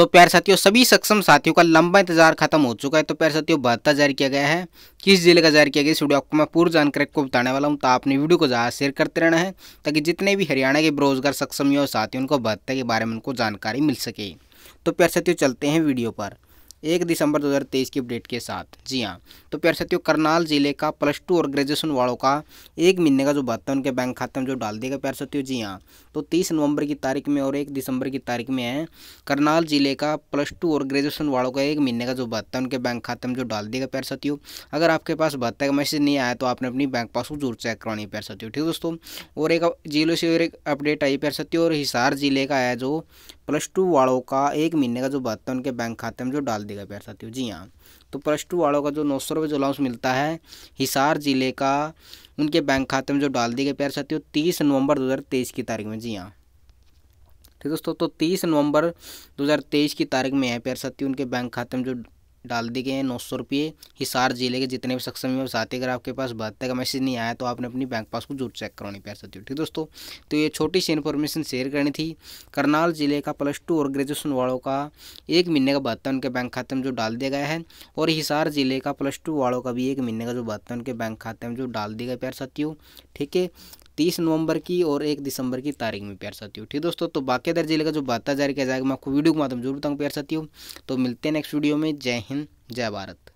तो प्यार साथियों सभी सक्षम साथियों का लंबा इंतजार खत्म हो चुका है तो प्यार साथियों भत्ता जारी किया गया है किस जिले का जारी किया गया इस वीडियो आपको मैं पूरी जानकारी आपको बताने वाला हूँ तो आपने वीडियो को ज़्यादा शेयर करते रहना है ताकि जितने भी हरियाणा के बेरोजगार सक्षम युवा साथी उनको बहत्ता के बारे में उनको जानकारी मिल सके तो प्यार साथियों चलते हैं वीडियो पर एक दिसंबर 2023 की अपडेट के साथ जी हाँ तो प्यार साथियों करनाल जिले का प्लस टू और ग्रेजुएशन वालों का एक महीने का जो भत्ता उनके बैंक खाते में जो डाल देगा प्यार साथियों जी हाँ तो तीस नवंबर की तारीख में और एक दिसंबर की तारीख में है करनाल जिले का प्लस टू और ग्रेजुएशन वालों का एक महीने का जो भत्ता उनके बैंक खाते में जो डाल देगा प्यार साथियों अगर आपके पास भत्ता का मैसेज नहीं आया तो आपने अपनी बैंक पासबुक जरूर चेक करवानी है प्यार साथियों ठीक है दोस्तों और एक जिलों से और एक अपडेट आई प्यार साथियों और हिसार जिले का है जो प्लस टू वालों का एक महीने का जो भत्ता उनके बैंक खाते में जो डाल देगा प्यार साथियों जी हाँ तो प्लस टू वालों का जो नौ सौ रुपये जो अलाउंस मिलता है हिसार ज़िले का उनके बैंक खाते में जो डाल दिए गए प्यार साथियों तीस नवंबर दो हज़ार तेईस की तारीख में जी हाँ ठीक दोस्तों तो तीस नवंबर तेईस की तारीख में है प्यार साथियों उनके बैंक खाते में जो डाल दिए गए हैं नौ सौ रुपये हिसार जिले के जितने भी सक्षम में साथी अगर आपके पास बहत्तर का मैसेज नहीं आया तो आपने अपनी बैंक पासबुक जरूर चेक पैर प्यार साथियों ठीक दोस्तों तो ये छोटी सी इन्फॉर्मेशन शेयर करनी थी करनाल जिले का प्लस टू और ग्रेजुएशन वालों का एक महीने का बहत्तर उनके बैंक खाते में जो डाल दिया गया है और हिसार जिले का प्लस टू वालों का भी एक महीने का जो बहत्तर उनके बैंक खाते में जो डाल दिया गया प्यार साथियों ठीक है तीस नवंबर की और एक दिसंबर की तारीख में प्यार साथियों ठीक दोस्तों तो बाकायदार जिले का जो बात जारी किया जाएगा मैं आपको वीडियो के माध्यम जरूर बताऊँ प्यार साथियों तो मिलते हैं नेक्स्ट वीडियो में जय हिंद जय भारत